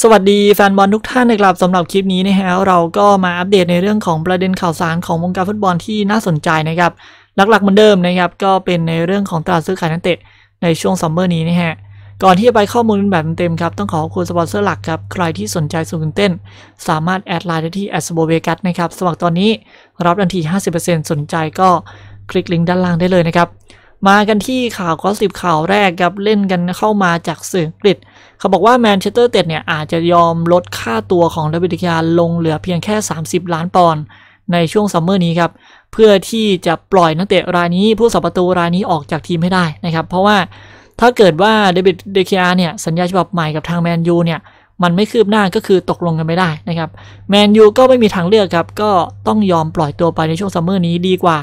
สวัสดีแฟนบอลทุกท่านนะครับสำหรับคลิปนี้นะฮะเราก็มาอัปเดตในเรื่องของประเด็นข่าวสารของวงการฟุตบอลที่น่าสนใจนะครับหลักๆ เหมือนเดิมนะครับก็เป็นในเรื่องของตลาดซื้อขายนักเตะในช่วงซัมเมอร์นี้นะฮะก่อนที่จะไปข้อมูลแบบเต็มครับต้องขอขอบคุณสปอนเซอร์หลักครับใครที่สนใจสูงเต้น สามารถแอดไลน์ได้ที่แอสโบเวกัสนะครับสมัครตอนนี้รับทันที50%สนใจก็คลิกลิงก์ด้านล่างได้เลยนะครับมากันที่ข่าวก็สิบข่าวแรกครับเล่นกันเข้ามาจากสื่ออังกฤษเขาบอกว่าแมนเชสเตอร์เต็ดเนี่ยอาจจะยอมลดค่าตัวของดับเบิลยาลงเหลือเพียงแค่ 30 ล้านปอนด์ในช่วงซัมเมอร์นี้ครับเพื่อที่จะปล่อยนักเตะรายนี้ ผู้สับประตูรายนี้ออกจากทีมให้ได้นะครับเพราะว่าถ้าเกิดว่าเดวิดเดคิอาเนี่ยสัญญาฉบับใหม่กับทางแมนยูเนี่ยมันไม่คืบหน้าก็คือตกลงกันไม่ได้นะครับแมนยูก็ไม่มีทางเลือกครับก็ต้องยอมปล่อยตัวไปในช่วงซัมเมอร์นี้ดีกว่า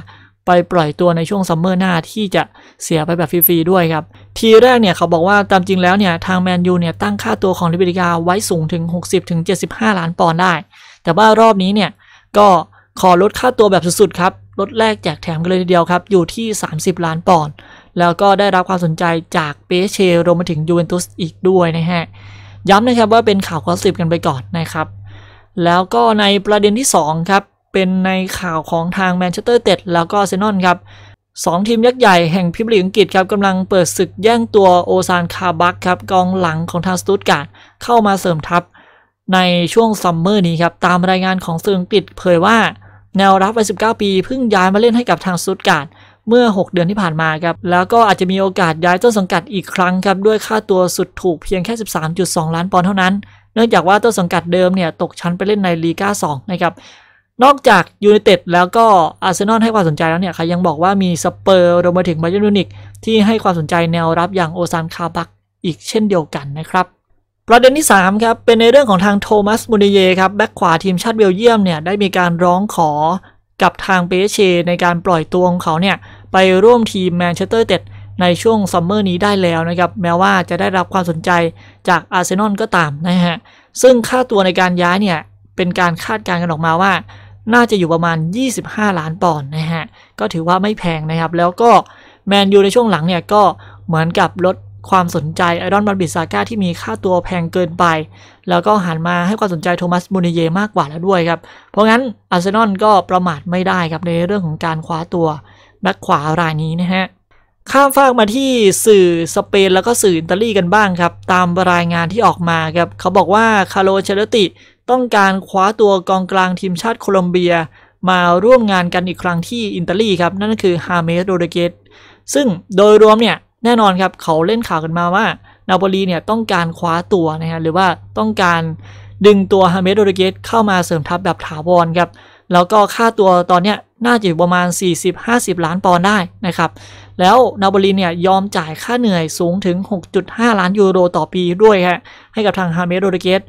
ไปปล่อยตัวในช่วงซัมเมอร์หน้าที่จะเสียไปแบบฟรีๆด้วยครับ ทีแรกเนี่ยเขาบอกว่าตามจริงแล้วเนี่ย ทางแมนยูเนี่ยตั้งค่าตัวของลิเบริกาไว้สูงถึง 60-75 ล้านปอนด์ได้ แต่ว่ารอบนี้เนี่ยก็ขอลดค่าตัวแบบสุดๆครับลดแรกแจกแถมกันเลยทีเดียวครับ อยู่ที่ 30 ล้านปอนด์แล้วก็ได้รับความสนใจจากเปเชรวมไปถึงยูเวนตุสอีกด้วยนะฮะ ย้ำนะครับว่าเป็นข่าวกอสิบกันไปก่อนนะครับ แล้วก็ในประเด็นที่ 2 ครับเป็นในข่าวของทางแมนเชสเตอร์เต็ดแล้วก็เซนนอนครับ สองทีมยักษ์ใหญ่แห่งพิมพ์ลีกอังกฤษครับกำลังเปิดศึกแย่งตัวโอซานคาบักครับ กองหลังของทางสตุตการ์ดเข้ามาเสริมทัพ ในช่วงซัมเมอร์นี้ครับ ตามรายงานของสื่ออังกฤษเผยว่าแนวรับวัย19 ปีเพิ่งย้ายมาเล่นให้กับทางสตุตการ์ดเมื่อ 6 เดือนที่ผ่านมาครับแล้วก็อาจจะมีโอกาสย้ายต้นสังกัดอีกครั้งครับด้วยค่าตัวสุดถูกเพียงแค่ 13.2 ล้านปอนด์เท่านั้นเนื่องจากว่าต้นสังกัดเดิมเนี่ยตกชั้นไปเล่นในลีกา2นะครับนอกจากยูไนเต็ดแล้วก็อาร์เซนอลให้ความสนใจแล้วเนี่ยค่ะยังบอกว่ามีสเปอร์รวมไปถึงบาเยอร์มิวนิกที่ให้ความสนใจแนวรับอย่างโอซานคาบักอีกเช่นเดียวกันนะครับประเด็นที่3ครับเป็นในเรื่องของทางโทมัสมูนิเยครับแบ็กขวาทีมชาติเบลเยียมเนี่ยได้มีการร้องขอกับทางเปเชในการปล่อยตัวของเขาเนี่ยไปร่วมทีมแมนเชสเตอร์เต็ดในช่วงซัมเมอร์นี้ได้แล้วนะครับแม้ว่าจะได้รับความสนใจจากอาร์เซนอลก็ตามนะฮะซึ่งค่าตัวในการย้ายเนี่ยเป็นการคาดการณ์กันออกมาว่าน่าจะอยู่ประมาณ 25 ล้านปอนด์นะฮะ ก็ถือว่าไม่แพงนะครับ แล้วก็แมนยูในช่วงหลังเนี่ยก็เหมือนกับลดความสนใจไอรอนบันบิสซาก้าที่มีค่าตัวแพงเกินไป แล้วก็หันมาให้ความสนใจโทมัสมูนิเยมากกว่าแล้วด้วยครับ เพราะงั้นอาร์เซนอลก็ประมาทไม่ได้ครับ ในเรื่องของการคว้าตัวแบ็คขวารายนี้นะฮะ ข้ามฟากมาที่สื่อสเปน แล้วก็สื่ออิตาลีกันบ้างครับ ตามรายงานที่ออกมาครับเขาบอกว่าคาร์โลเชลติต้องการคว้าตัวกองกลางทีมชาติโคลอมเบียมาร่วมงานกันอีกครั้งที่อิตาลีครับ นั่นก็คือฮาเมสโรเดเกตซึ่งโดยรวมเนี่ยแน่นอนครับ เขาเล่นข่าวกันมาว่านาโปลีเนี่ยต้องการคว้าตัวนะฮะหรือว่าต้องการดึงตัวฮาเมสโรเดเกตเข้ามาเสริมทัพแบบถาวรครับ แล้วก็ค่าตัวตอนเนี้ยน่าจะอยู่ประมาณ 40-50 ล้านปอนด์ได้นะครับ แล้วนาบรลีเนี่ยยอมจ่ายค่าเหนื่อยสูงถึง 6.5 ล้านยูโรต่อปีด้วยฮะให้กับทางฮาเมสโรดเกต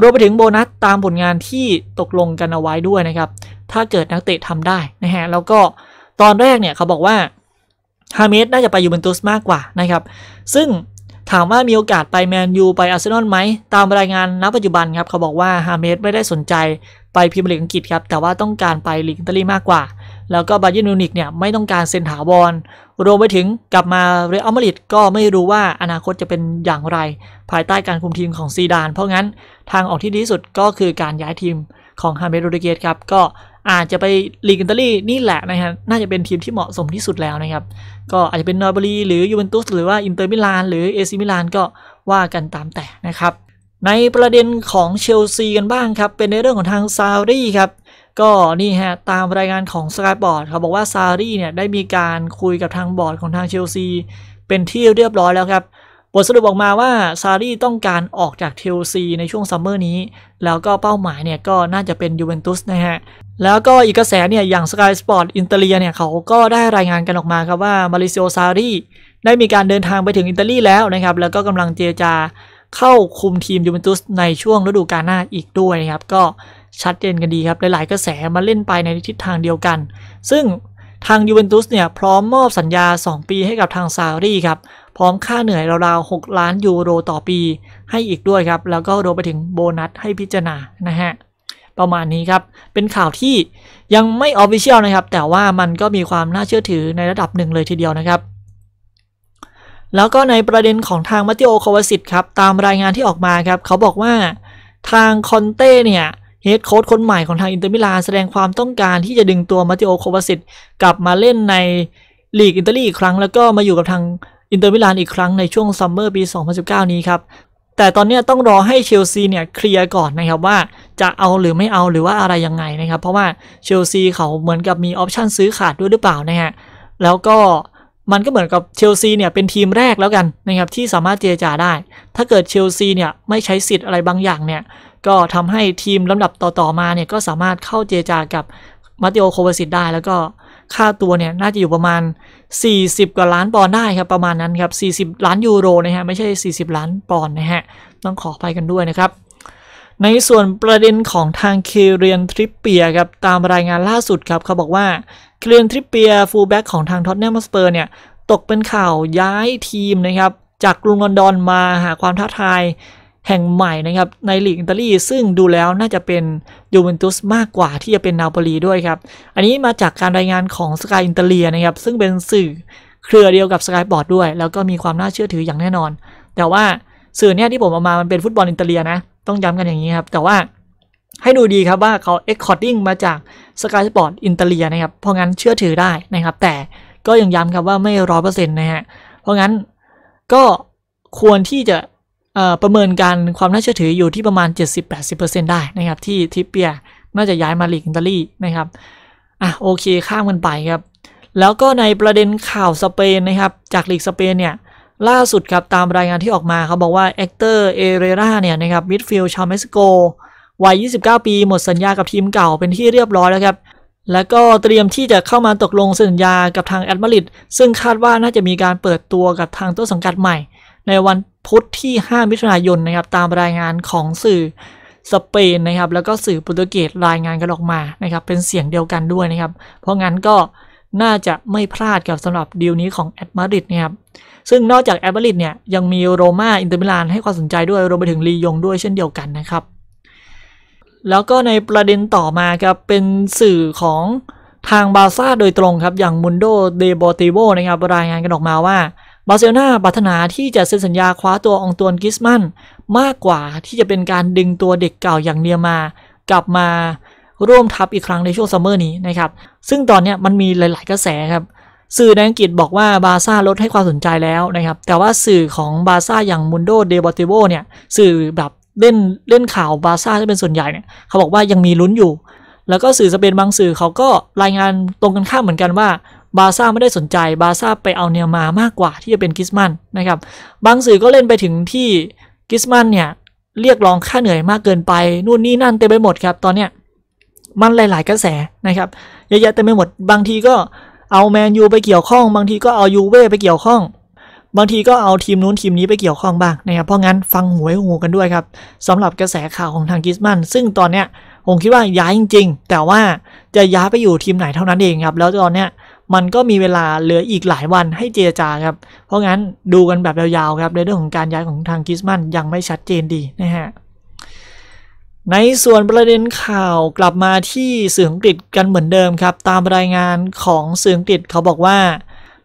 รวมไปถึงโบนัสตามผลงานที่ตกลงกันเอาไว้ด้วยนะครับ ถ้าเกิดนักเตะทำได้นะฮะ แล้วก็ตอนแรกเนี่ยเขาบอกว่า ฮาเมสน่าจะไปยูเวนตุสมากกว่านะครับ ซึ่งถามว่ามีโอกาสไปแมนยู ไปอาร์เซนอลไหมตามรายงานณปัจจุบันครับเขาบอกว่าฮาเมสไม่ได้สนใจไปพรีเมียร์ลีกอังกฤษครับ แต่ว่าต้องการไปลีกอิตาลีมากกว่าแล้วก็บาเยนูนิกเนี่ยไม่ต้องการเซ็นถาวรรวมไปถึงกลับมาเรอัลมาดริดก็ไม่รู้ว่าอนาคตจะเป็นอย่างไร ภายใต้การคุมทีมของซีดาน เพราะงั้นทางออกที่ดีที่สุดก็คือการย้ายทีมของฮาเมสโรดริเกตครับก็อาจจะไปลีกอิตาลีนี่แหละนะฮะน่าจะเป็นทีมที่เหมาะสมที่สุดแล้วนะครับ ก็อาจจะเป็นนอร์บรีหรือยูเวนตุสหรือว่าอินเตอร์มิลานหรือเอซิมิลานก็ว่ากันตามแต่นะครับ ในประเด็นของเชลซีกันบ้างครับ เป็นในเรื่องของทางซารีครับ ก็นี่ฮะตามรายงานของสกายบอร์ดเขาบอกว่าซารีเนี่ยได้มีการคุยกับทางบอร์ดของทางเชลซี เป็นที่เรียบร้อยแล้วครับบทสรุปออกมาว่า ซารีต้องการออกจากเทลซีในช่วงซัมเมอร์นี้ แล้วก็เป้าหมายเนี่ยก็น่าจะเป็นยูเวนตุสนะฮะแล้วก็อีกกระแสเนี่ยอย่าง Sky Sport อินเตอร์เลียเนี่ย เขาก็ได้รายงานกันออกมาครับว่ามาริเซโอซารีได้มีการเดินทางไปถึงอิตาลีแล้วนะครับแล้วก็กำลังเจรจาเข้าคุมทีมยูเวนตุสในช่วงฤดูกาลหน้าอีกด้วยนะครับก็ชัดเจนกันดีครับหลาย ๆกระแสมาเล่นไปในทิศทางเดียวกัน ซึ่งทางยูเวนตุสเนี่ยพร้อมมอบสัญญา2 ปีให้กับทางซารีครับพร้อมค่าเหนื่อยราวๆ6 ล้านยูโรต่อปีให้อีกด้วยครับ แล้วก็รวมไปถึงโบนัสให้พิจารณานะฮะ ประมาณนี้ครับเป็นข่าวที่ยังไม่ออฟฟิเชียลนะครับ แต่ว่ามันก็มีความน่าเชื่อถือในระดับหนึ่งเลยทีเดียวนะครับ แล้วก็ในประเด็นของทางมัติโอคาวาสิตครับ ตามรายงานที่ออกมาครับเขาบอกว่าทางคอนเต้เนี่ย เฮดโค้ชคนใหม่ของทางอินเตอร์มิลานแสดงความต้องการที่จะดึงตัวมัติโอคควาสิตกลับมาเล่นในลีกอิตาลีอีกครั้งแล้วก็มาอยู่กับทางอินเตอร์มิลานอีกครั้งในช่วงซัมเมอร์ปี 2019 นี้ครับ แต่ตอนนี้ต้องรอให้เชลซีเนี่ยเคลียร์ก่อนนะครับว่าจะเอาหรือไม่เอาหรือว่าอะไรยังไงนะครับ เพราะว่าเชลซีเขาเหมือนกับมีออปชันซื้อขาดด้วยหรือเปล่านะฮะ แล้วก็มันก็เหมือนกับเชลซีเนี่ยเป็นทีมแรกแล้วกันนะครับที่สามารถเจรจาได้ ถ้าเกิดเชลซีเนี่ย ไม่ใช้สิทธิ์อะไรบางอย่างเนี่ย ก็ทำให้ทีมลำดับต่อๆมาเนี่ยก็สามารถเข้าเจรจากับมาติโอโควาซิตได้แล้วก็ค่าตัวเนี่ยน่าจะอยู่ประมาณ 40 กว่าล้านปอนด์ได้ครับ ประมาณนั้นครับ 40 ล้านยูโรนะฮะไม่ใช่ 40 ล้านปอนด์นะฮะต้องขอไปกันด้วยนะครับ ในส่วนประเด็นของทางเคเรียนทริปเปียครับตามรายงานล่าสุดครับเขาบอกว่าเคเรียนทริปเปียฟูลแบ็กของทางท็อตแนมสเปอร์เนี่ยตกเป็นข่าวย้ายทีมนะครับจากกรุงลอนดอนมาหาความท้าทายแห่งใหม่นะครับในลีกอิตาลี ซึ่งดูแล้วน่าจะเป็น ยูเวนตุสมากกว่าที่จะเป็นนาโปลีด้วยครับ อันนี้มาจากการรายงานของสกายอินเตอร์เลียนะครับซึ่งเป็นสื่อเครือเดียวกับสกายบอร์ดด้วย แล้วก็มีความน่าเชื่อถืออย่างแน่นอน แต่ว่า สื่อเนี่ยที่ผมเอามามันเป็นฟุตบอลอิตาเลียนะ ต้องย้ำกันอย่างนี้ครับ แต่ว่าให้ดูดีครับว่าเขาเอ็กคอร์ดิ้งมาจากสกายสปอร์ตอินเตเลียนะครับเพราะงั้นเชื่อถือได้นะครับแต่ก็ยังย้ำครับว่าไม่ร้อยเปอร์เซ็นต์นะฮะเพราะงั้นก็ควรที่จะประเมินการความน่าเชื่อถืออยู่ที่ประมาณ 70-80%ได้นะครับ ที่ทิปเปียน่าจะย้ายมาลีกอิตาลีนะครับอ่ะโอเคข้ามกันไปครับ แล้วก็ในประเด็นข่าวสเปนนะครับจากลีกสเปนเนี่ย ล่าสุดครับตามรายงานที่ออกมาเขาบอกว่าเอ็กเตอร์เอเรราเนี่ยนะครับมิดฟิลด์ชาวเม็กซิโกวัย 29 ปีหมดสัญญากับทีมเก่าเป็นที่เรียบร้อยแล้วครับ แล้วก็เตรียมที่จะเข้ามาตกลงสัญญากับทางแอตมาลิดซึ่งคาดว่าน่าจะมีการเปิดตัวกับทางต้นสังกัดใหม่ในวันพุธที่ 5 มิถุนายนนะครับตามรายงานของสื่อสเปนนะครับแล้วก็สื่อโปรตุเกสรายงานกันออกมานะครับเป็นเสียงเดียวกันด้วยนะครับ เพราะงั้นก็น่าจะไม่พลาดกับสำหรับดีลนี้ของแอตมาริดนะครับซึ่งนอกจากแอตมาริดเนี่ยยังมีโรม่าอินเตอร์มิลานให้ความสนใจด้วยรวมไปถึงลียงด้วยเช่นเดียวกันนะครับ แล้วก็ในประเด็นต่อมาครับเป็นสื่อของทางบาซ่าโดยตรงครับอย่างมุนโดเดบอติโวนะครับรายงานกันออกมาว่าบาร์เซโลนาปรารถนาที่จะเซ็นสัญญาคว้าตัวองตวนกิสมันมากกว่าที่จะเป็นการดึงตัวเด็กเก่าอย่างเนียมากลับมาร่วมทับอีกครั้งในช่วงซัมเมอร์นี้นะครับ ซึ่งตอนนี้มันมีหลาย ๆกระแสครับ สื่อในอังกฤษบอกว่าบาซ่าลดให้ความสนใจแล้วนะครับ แต่ว่าสื่อของบาซ่าอย่างมุนโดเดบอติโบเนี่ย สื่อแบบเล่นเล่นข่าวบาซ่าที่เป็นส่วนใหญ่เนี่ยเขาบอกว่ายังมีลุ้นอยู่ แล้วก็สื่อสเปนบางสื่อเขาก็รายงานตรงกันข้ามเหมือนกันว่าบาซ่าไม่ได้สนใจ บาซ่าไปเอาเนียมามากกว่าที่จะเป็นกิสมันนะครับ บางสื่อก็เล่นไปถึงที่กิสมันเนี่ยเรียกร้องค่าเหนื่อยมากเกินไป นู่นนี่นั่นเต็มไปหมดครับ ตอนเนี้ยมันหลาย ๆกระแสนะครับเยอะแยะเต็มไปหมด บางทีก็เอาแมนยูไปเกี่ยวข้อง บางทีก็เอายูเว่ไปเกี่ยวข้อง บางทีก็เอาทีมนู้นทีมนี้ไปเกี่ยวข้องบ้างนะครับ เพราะงั้นฟังหวยหูกันด้วยครับสำหรับกระแสข่าวของทางกิสมันซึ่งตอนเนี้ยผมคิดว่าย้ายจริงๆแต่ว่าจะย้ายไปอยู่ทีมไหนเท่านั้นเองครับ แล้วตอนเนี้ยมันก็มีเวลาเหลืออีกหลายวันให้เจรจาครับ เพราะงั้นดูกันแบบยาวๆครับในเรื่องของการย้ายของทางกิสมันยังไม่ชัดเจนดีนะฮะ ในส่วนประเด็นข่าวกลับมาที่สื่ออังกฤษกันเหมือนเดิมครับ ตามรายงานของสื่ออังกฤษเขาบอกว่า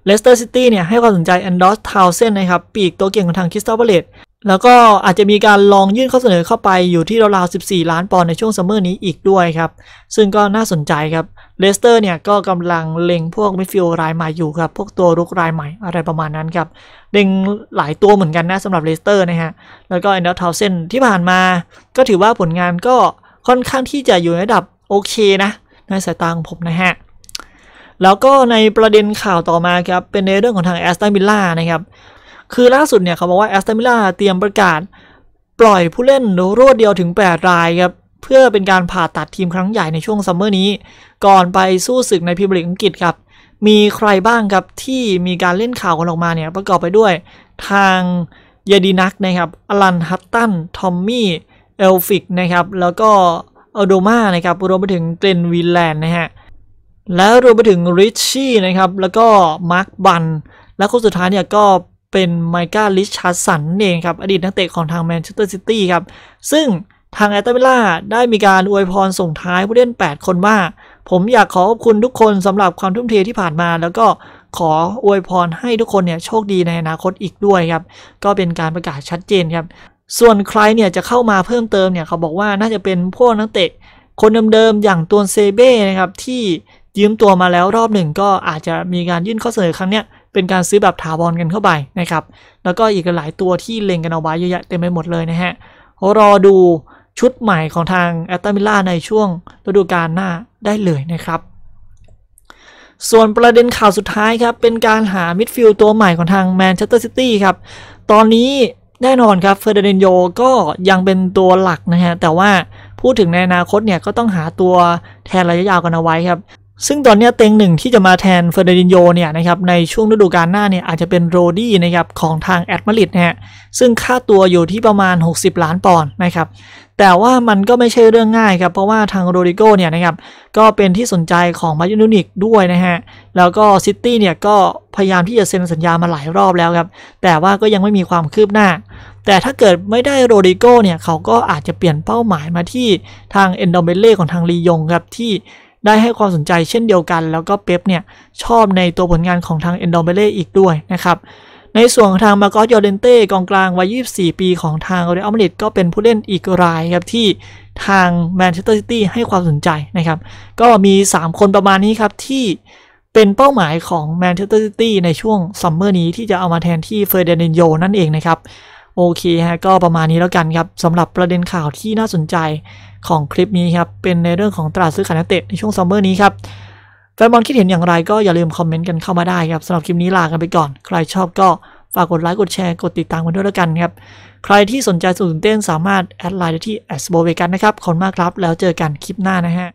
เลสเตอร์ซิตี้เนี่ยให้ความสนใจแอนดอสทาวเซนนะครับ ปีกตัวเก่งของทางคริสตัลเบเลตแล้วก็อาจจะมีการลองยื่นข้อเสนอเข้าไปอยู่ที่ราวๆ14 ล้านปอนด์ในช่วงซัมเมอร์นี้อีกด้วยครับซึ่งก็น่าสนใจครับเลสเตอร์เนี่ยก็กำลังเล็งพวกมิดฟิลด์รายใหม่อยู่ครับ พวกตัวรุกรายใหม่อะไรประมาณนั้นครับเล็งหลายตัวเหมือนกันนะสำหรับเลสเตอร์นะฮะแล้วก็แอนเดอร์ทาวเซนที่ผ่านมา ก็ถือว่าผลงานก็ค่อนข้างที่จะอยู่ในระดับโอเคนะ ในสายตาของผมนะฮะแล้วก็ในประเด็นข่าวต่อมาครับ เป็นในเรื่องของทางแอสตันวิลล่านะครับ คือล่าสุดเนี่ยเขาบอกว่าแอสตันวิลล่าเตรียมประกาศปล่อยผู้เล่นรวดเดียวถึง 8 รายครับเพื่อเป็นการผ่าตัดทีมครั้งใหญ่ในช่วงซัมเมอร์นี้ ก่อนไปสู้ศึกในพรีเมียร์ลีกอังกฤษครับ มีใครบ้างครับที่มีการเล่นข่าวกันออกมาเนี่ยประกอบไปด้วยทางเยดีนักนะครับอลันฮัตตัน ทอมมี่ เอลฟิกนะครับแล้วก็อโดมานะครับรวมไปถึงเกรนวิแลนด์นะฮะแล้วรวมไปถึง ริชชี่นะครับแล้วก็ มาร์คบัน และคนสุดท้ายเนี่ยก็เป็นไมค้าลิชาสันเองครับอดีตนักเตะของทางแมนเชสเตอร์ซิตี้ครับซึ่งทางแอตเตอร์วิล่าได้มีการอวยพรส่งท้ายผู้เล่น 8 คนว่า ผมอยากขอขอบคุณทุกคนสำหรับความทุ่มเทที่ผ่านมา แล้วก็ขออวยพรให้ทุกคนเนี่ยโชคดีในอนาคตอีกด้วยครับก็เป็นการประกาศชัดเจนครับส่วนใครเนี่ยจะเข้ามาเพิ่มเติมเนี่ยเขาบอกว่าน่าจะเป็นพวกนักเตะคนเดิมๆ อย่างตัวเซเบ้นะครับที่ยืมตัวมาแล้วรอบหนึ่งก็อาจจะมีการยื่นข้อเสนอครั้งเนี้ยเป็นการซื้อแบบถาวรกันเข้าไปนะครับแล้วก็อีกหลายตัวที่เล็งกันเอาไว้เยอะแยะเต็มไปหมดเลยนะฮะรอดูชุดใหม่ของทางแอตตามิล่าในช่วงฤดูกาลหน้าได้เลยนะครับ ส่วนประเด็นข่าวสุดท้ายครับ เป็นการหามิดฟิลด์ตัวใหม่ของทางแมนเชสเตอร์ซิตี้ครับ ตอนนี้แน่นอนครับเฟอร์ดินานโยก็ยังเป็นตัวหลักนะฮะ แต่ว่าพูดถึงในอนาคตเนี่ย ก็ต้องหาตัวแทนระยะยาวกันเอาไว้ครับ ซึ่งตอนนี้เต็งหนึ่งที่จะมาแทนเฟอร์ดินานโยเนี่ยนะครับในช่วงฤดูกาลหน้าเนี่ย อาจจะเป็นโรดี้นะครับของทางแอตมาลิดนะฮะ ซึ่งค่าตัวอยู่ที่ประมาณ 60 ล้านปอนด์นะครับแต่ว่ามันก็ไม่ใช่เรื่องง่ายครับ เพราะว่าทางโรดิโกเนี่ยนะครับก็เป็นที่สนใจของมาเยนูินิกด้วยนะฮะ แล้วก็ซิตี้เนี่ยก็พยายามที่จะเซ็นสัญญามาหลายรอบแล้วครับ แต่ว่าก็ยังไม่มีความคืบหน้า แต่ถ้าเกิดไม่ได้โรดิโกเนี่ยเขาก็อาจจะเปลี่ยนเป้าหมายมาที่ทางเอนดอมเบเล่ของทางลียงครับที่ได้ให้ความสนใจเช่นเดียวกัน แล้วก็เป๊ปเนี่ยชอบในตัวผลงานของทางเอนดอมเบเล่อีกด้วยนะครับในส่วนทางมาโกสยอเดนเต้กองกลางวัย 24 ปีของทางเรอัลมาดริดก็เป็นผู้เล่นอีกรายครับที่ทางแมนเชสเตอร์ซิตี้ให้ความสนใจนะครับ ก็มี 3 คนประมาณนี้ครับ ที่เป็นเป้าหมายของแมนเชสเตอร์ซิตี้ในช่วงซัมเมอร์นี้ที่จะเอามาแทนที่เฟอร์เดนโยนั่นเองนะครับโอเคฮะก็ประมาณนี้แล้วกันครับสำหรับประเด็นข่าวที่น่าสนใจของคลิปนี้ครับเป็นในเรื่องของตลาดซื้อขายนักเตะในช่วงซัมเมอร์นี้ครับแฟนบอลคิดเห็นอย่างไรก็อย่าลืมคอมเมนต์กันเข้ามาได้ครับสำหรับคลิปนี้ลากันไปก่อนใครชอบก็ฝากกดไลค์ กดแชร์ กดติดตามกันด้วยแล้วกันครับ ใครที่สนใจสุดเต้นสามารถแอดไลน์ได้ที่อสโบเวกันนะครับ ขอบคุณมากครับแล้วเจอกันคลิปหน้านะฮะ